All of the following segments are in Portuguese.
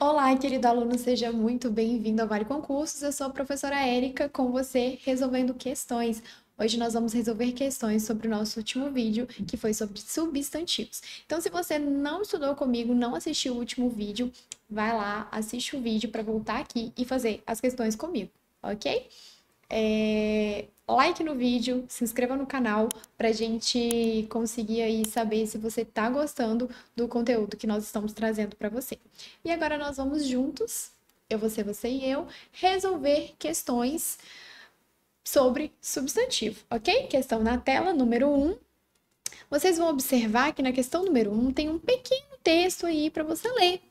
Olá, querido aluno, seja muito bem-vindo ao Vale Concursos. Eu sou a professora Érica, com você resolvendo questões. Hoje nós vamos resolver questões sobre o nosso último vídeo, que foi sobre substantivos. Então, se você não estudou comigo, não assistiu o último vídeo, vai lá, assiste o vídeo para voltar aqui e fazer as questões comigo, ok? é, like no vídeo, se inscreva no canal para a gente conseguir aí saber se você está gostando do conteúdo que nós estamos trazendo para você. E agora nós vamos juntos, eu, você, você e eu, resolver questões sobre substantivo, ok? Questão na tela, número 1. Um. Vocês vão observar que na questão número 1 um, tem um pequeno texto aí para você ler.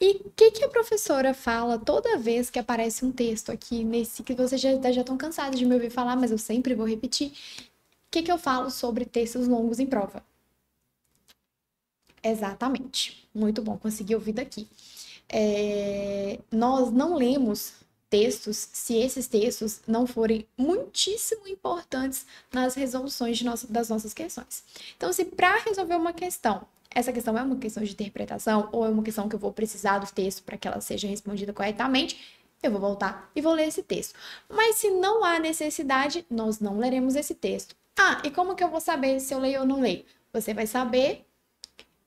E o que, que, a professora fala toda vez que aparece um texto aqui nesse que vocês já, já estão cansados de me ouvir falar, mas eu sempre vou repetir? O que, que eu falo sobre textos longos em prova? Exatamente. Muito bom, consegui ouvir daqui. É, nós não lemos textos se esses textos não forem muitíssimo importantes nas resoluções nossa, das nossas questões. Então, se para resolver uma questão, essa questão é uma questão de interpretação ou é uma questão que eu vou precisar do texto para que ela seja respondida corretamente, eu vou voltar e vou ler esse texto. Mas se não há necessidade, nós não leremos esse texto. Ah, e como que eu vou saber se eu leio ou não leio? Você vai saber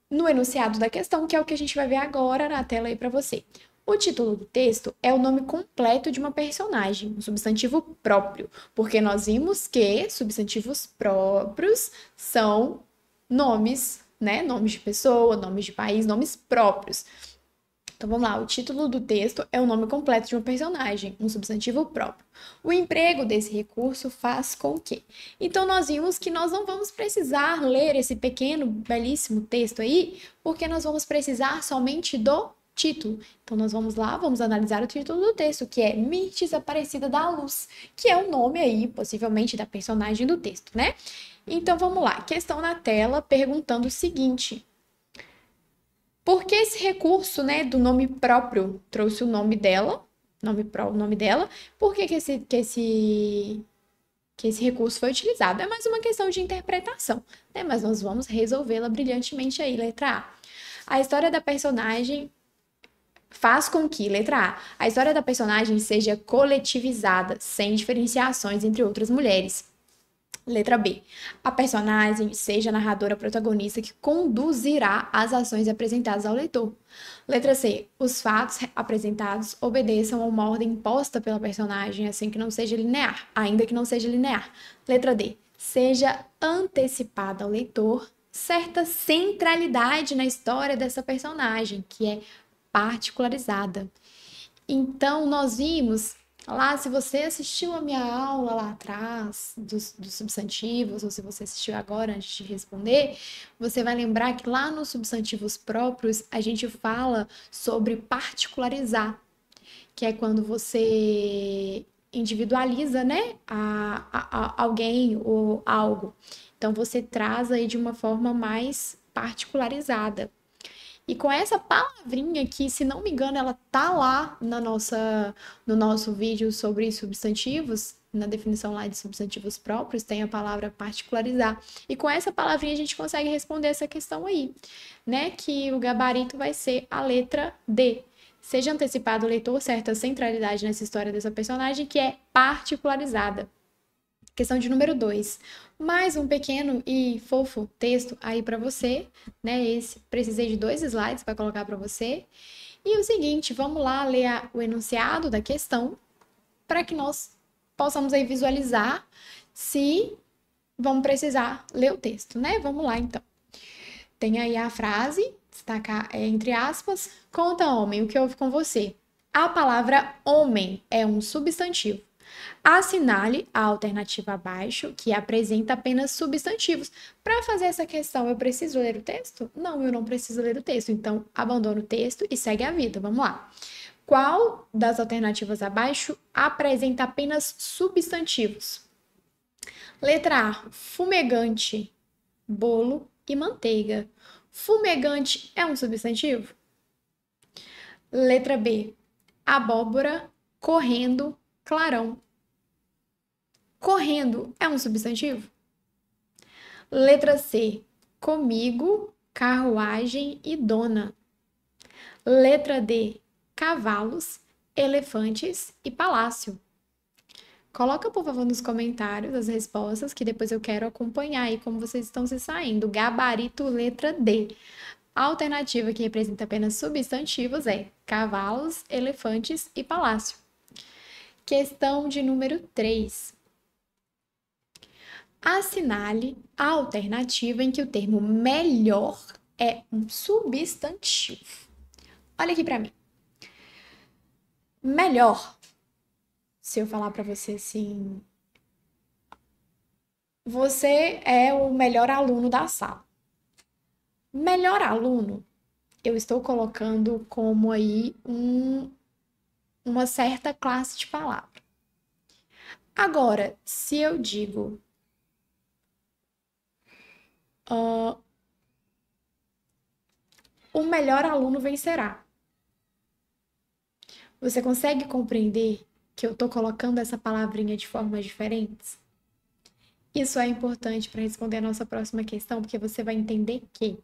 no enunciado da questão, que é o que a gente vai ver agora na tela aí para você. O título do texto é o nome completo de uma personagem, um substantivo próprio, porque nós vimos que substantivos próprios são nomes, né? Nomes de pessoa, nomes de país, nomes próprios. Então vamos lá, o título do texto é o nome completo de uma personagem, um substantivo próprio. O emprego desse recurso faz com que. Então nós vimos que nós não vamos precisar ler esse pequeno, belíssimo texto aí, porque nós vamos precisar somente do título. Então, nós vamos lá, vamos analisar o título do texto, que é Mirtes Aparecida da Luz, que é o nome aí, possivelmente, da personagem do texto, né? Então, vamos lá. Questão na tela perguntando o seguinte. Por que esse recurso, né, do nome próprio trouxe o nome dela, nome pro, nome dela? Por que que esse, que esse que esse recurso foi utilizado? É mais uma questão de interpretação, né? Mas nós vamos resolvê-la brilhantemente aí, letra A. A história da personagem faz com que, letra A, a história da personagem seja coletivizada, sem diferenciações entre outras mulheres. Letra B. A personagem seja a narradora protagonista que conduzirá as ações apresentadas ao leitor. Letra C. Os fatos apresentados obedeçam a uma ordem imposta pela personagem, assim que não seja linear, ainda que não seja linear. Letra D. Seja antecipada ao leitor certa centralidade na história dessa personagem, que é particularizada. Então, nós vimos lá, se você assistiu a minha aula lá atrás dos, dos, substantivos, ou se você assistiu agora antes de responder, você vai lembrar que lá nos substantivos próprios a gente fala sobre particularizar, que é quando você individualiza, né, a, a, a alguém ou algo. Então você traz aí de uma forma mais particularizada. E com essa palavrinha que, se não me engano, ela tá lá na nossa, no nosso vídeo sobre substantivos, na definição lá de substantivos próprios, tem a palavra particularizar. E com essa palavrinha a gente consegue responder essa questão aí, né? Que o gabarito vai ser a letra D. Seja antecipado o leitor certa centralidade nessa história dessa personagem que é particularizada. Questão de número 2. Mais um pequeno e fofo texto aí para você, né? Esse precisei de dois slides para colocar para você. E o seguinte, vamos lá ler o enunciado da questão para que nós possamos aí visualizar se vamos precisar ler o texto, né? Vamos lá então. Tem aí a frase, destacar é, entre aspas, conta homem, o que houve com você? A palavra homem é um substantivo. Assinale a alternativa abaixo, que apresenta apenas substantivos. Para fazer essa questão, eu preciso ler o texto? Não, eu não preciso ler o texto. Então, abandono o texto e segue a vida. Vamos lá. Qual das alternativas abaixo apresenta apenas substantivos? Letra A: fumegante, bolo e manteiga. Fumegante é um substantivo? Letra B: abóbora, correndo, clarão. Correndo é um substantivo? Letra C. Comigo, carruagem e dona. Letra D. Cavalos, elefantes e palácio. Coloca, por favor, nos comentários as respostas, que depois eu quero acompanhar aí como vocês estão se saindo. Gabarito letra D. A alternativa que representa apenas substantivos é cavalos, elefantes e palácio. Questão de número 3. Assinale a alternativa em que o termo melhor é um substantivo. Olha aqui para mim. Melhor. Se eu falar para você assim, você é o melhor aluno da sala. Melhor aluno, eu estou colocando como aí um uma certa classe de palavra. Agora, se eu digo uh, o melhor aluno vencerá, você consegue compreender que eu estou colocando essa palavrinha de formas diferentes? Isso é importante para responder a nossa próxima questão, porque você vai entender que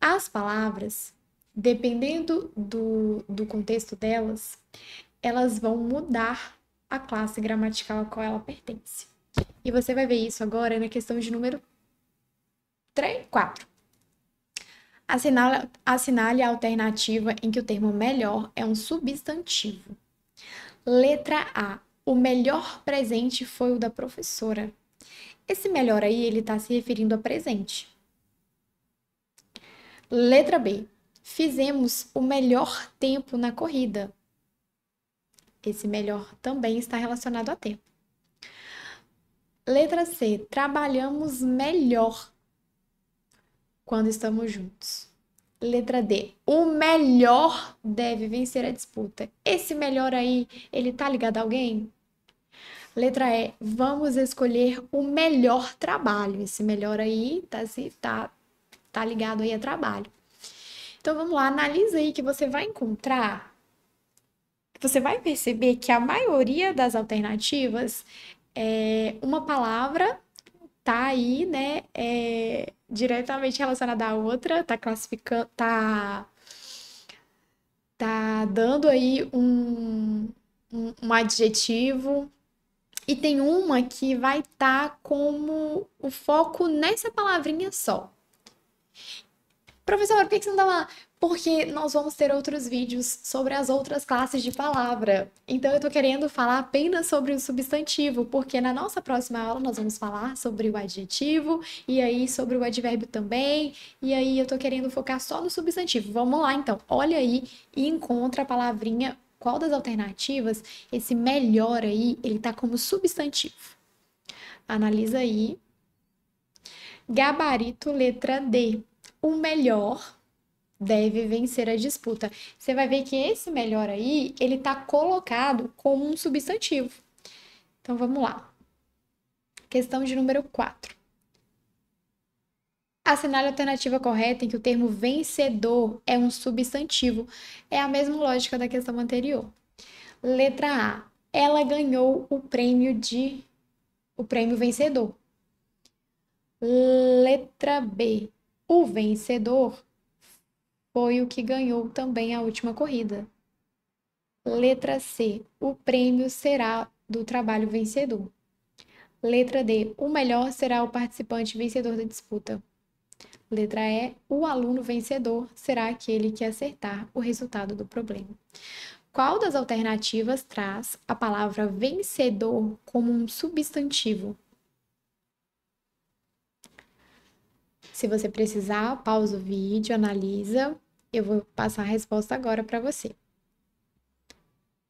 as palavras dependendo do, do contexto delas, elas vão mudar a classe gramatical a qual ela pertence. E você vai ver isso agora na questão de número 3, 4. Assinale, assinale a alternativa em que o termo melhor é um substantivo. Letra A. O melhor presente foi o da professora. Esse melhor aí, ele está se referindo a presente. Letra B fizemos o melhor tempo na corrida. Esse melhor também está relacionado a tempo. Letra C. Trabalhamos melhor quando estamos juntos. Letra D. O melhor deve vencer a disputa. Esse melhor aí, ele tá ligado a alguém? Letra E. Vamos escolher o melhor trabalho. Esse melhor aí tá, tá, tá ligado aí a trabalho. Então vamos lá, analisa aí que você vai encontrar, você vai perceber que a maioria das alternativas é uma palavra tá aí, né, é, diretamente relacionada à outra, tá classificando, tá, tá dando aí um, um, um adjetivo, e tem uma que vai estar tá como o foco nessa palavrinha só. Professor, por que, você não tá lá? Porque nós vamos ter outros vídeos sobre as outras classes de palavra. Então, eu estou querendo falar apenas sobre o substantivo, porque na nossa próxima aula nós vamos falar sobre o adjetivo, e aí sobre o advérbio também, e aí eu estou querendo focar só no substantivo. Vamos lá, então. Olha aí e encontra a palavrinha qual das alternativas esse melhor aí, ele está como substantivo. Analisa aí. Gabarito, letra D o melhor deve vencer a disputa. Você vai ver que esse melhor aí, ele tá colocado como um substantivo. Então vamos lá. Questão de número 4. Assinale a alternativa correta em que o termo vencedor é um substantivo. É a mesma lógica da questão anterior. Letra A. Ela ganhou o prêmio de o prêmio vencedor. Letra B. O vencedor foi o que ganhou também a última corrida. Letra C. O prêmio será do trabalho vencedor. Letra D. O melhor será o participante vencedor da disputa. Letra E. O aluno vencedor será aquele que acertar o resultado do problema. Qual das alternativas traz a palavra vencedor como um substantivo? Se você precisar, pausa o vídeo, analisa. Eu vou passar a resposta agora para você.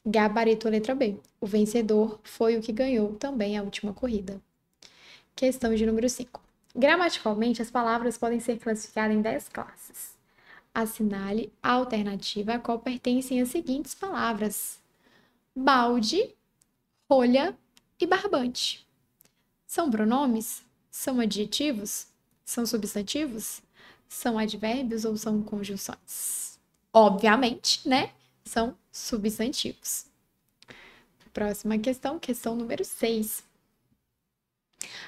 Gabarito letra B. O vencedor foi o que ganhou também a última corrida. Questão de número 5. Gramaticalmente, as palavras podem ser classificadas em 10 classes. Assinale a alternativa a qual pertencem as seguintes palavras: balde, rolha e barbante. São pronomes? São adjetivos? São substantivos? São advérbios ou são conjunções? Obviamente, né? São substantivos. Próxima questão, questão número 6.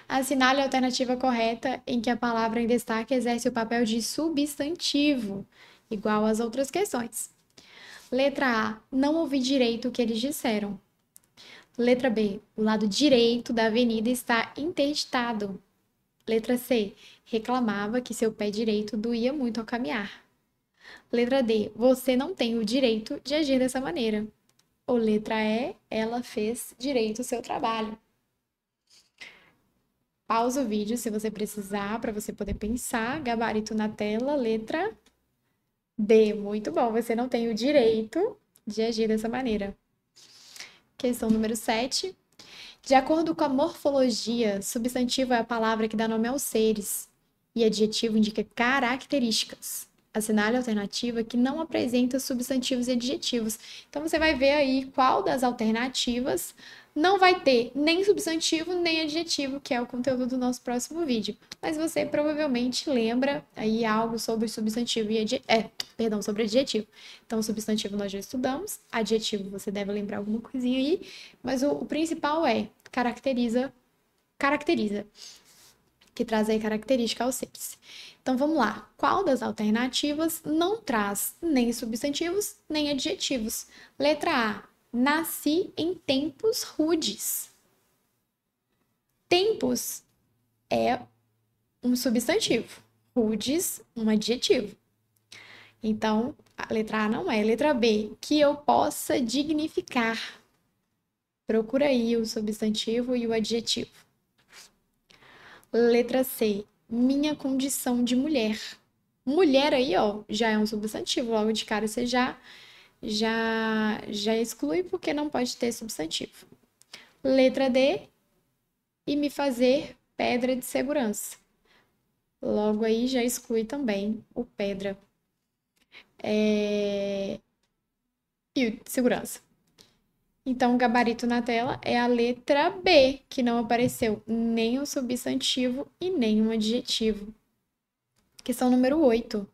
Assinale a alternativa correta em que a palavra em destaque exerce o papel de substantivo, igual às outras questões. Letra A. Não ouvi direito o que eles disseram. Letra B. O lado direito da avenida está interditado. Letra C. Reclamava que seu pé direito doía muito ao caminhar. Letra D. Você não tem o direito de agir dessa maneira. Ou letra E. Ela fez direito o seu trabalho. Pausa o vídeo se você precisar para você poder pensar. Gabarito na tela, letra D. Muito bom, você não tem o direito de agir dessa maneira. Questão número 7. De acordo com a morfologia, substantivo é a palavra que dá nome aos seres e adjetivo indica características. Assinale a alternativa que não apresenta substantivos e adjetivos. Então você vai ver aí qual das alternativas não vai ter nem substantivo nem adjetivo, que é o conteúdo do nosso próximo vídeo. Mas você provavelmente lembra aí algo sobre substantivo e adjetivo. É, perdão, sobre adjetivo. Então, substantivo nós já estudamos, adjetivo você deve lembrar alguma coisinha aí, mas o, o principal é caracteriza, caracteriza, que traz aí característica ao síntese. Então vamos lá. Qual das alternativas não traz nem substantivos nem adjetivos? Letra A, Nasci em tempos rudes. Tempos é um substantivo, rudes, um adjetivo. Então, a letra A não é. A letra B, que eu possa dignificar. Procura aí o substantivo e o adjetivo. Letra C, minha condição de mulher. Mulher aí, ó, já é um substantivo. Logo de cara você já já, já exclui porque não pode ter substantivo. Letra D, e me fazer pedra de segurança. Logo aí já exclui também o pedra é... e o segurança. Então, o gabarito na tela é a letra B, que não apareceu nem um substantivo e nem um adjetivo, questão número 8.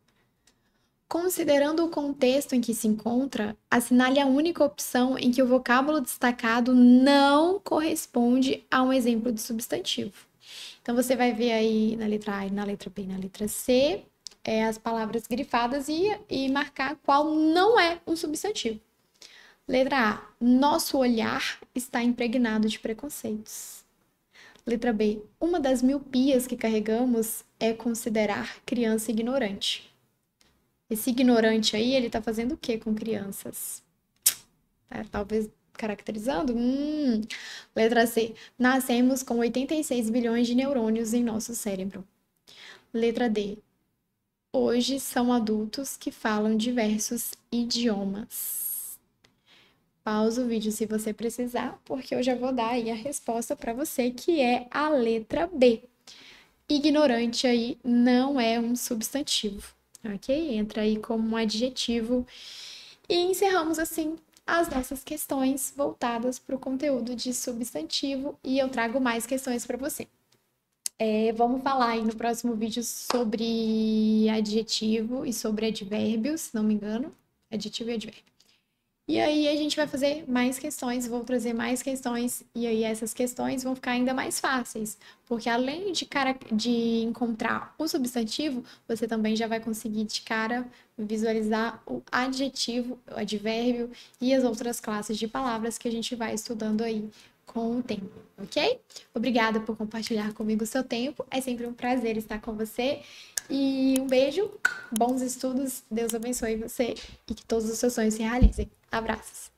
Considerando o contexto em que se encontra, assinale a única opção em que o vocábulo destacado não corresponde a um exemplo de substantivo. Então você vai ver aí na letra A, na letra B, na letra C, é, as palavras grifadas e, e marcar qual não é um substantivo. Letra A, nosso olhar está impregnado de preconceitos. Letra B, uma das miopias que carregamos é considerar criança ignorante. Esse ignorante aí, ele tá fazendo o que com crianças? É, talvez caracterizando? Hum. Letra C. Nascemos com 86 bilhões de neurônios em nosso cérebro. Letra D. Hoje são adultos que falam diversos idiomas. Pausa o vídeo se você precisar, porque eu já vou dar aí a resposta para você, que é a letra B. Ignorante aí não é um substantivo ok? Entra aí como um adjetivo. E encerramos assim as nossas questões voltadas para o conteúdo de substantivo e eu trago mais questões para você. É, vamos falar aí no próximo vídeo sobre adjetivo e sobre advérbios, se não me engano. Adjetivo e advérbio. E aí a gente vai fazer mais questões, vou trazer mais questões, e aí essas questões vão ficar ainda mais fáceis, porque além de, cara, de encontrar o substantivo, você também já vai conseguir de cara visualizar o adjetivo, o advérbio e as outras classes de palavras que a gente vai estudando aí com o tempo, ok? Obrigada por compartilhar comigo o seu tempo, é sempre um prazer estar com você e um beijo, bons estudos, Deus abençoe você e que todos os seus sonhos se realizem. Abraços!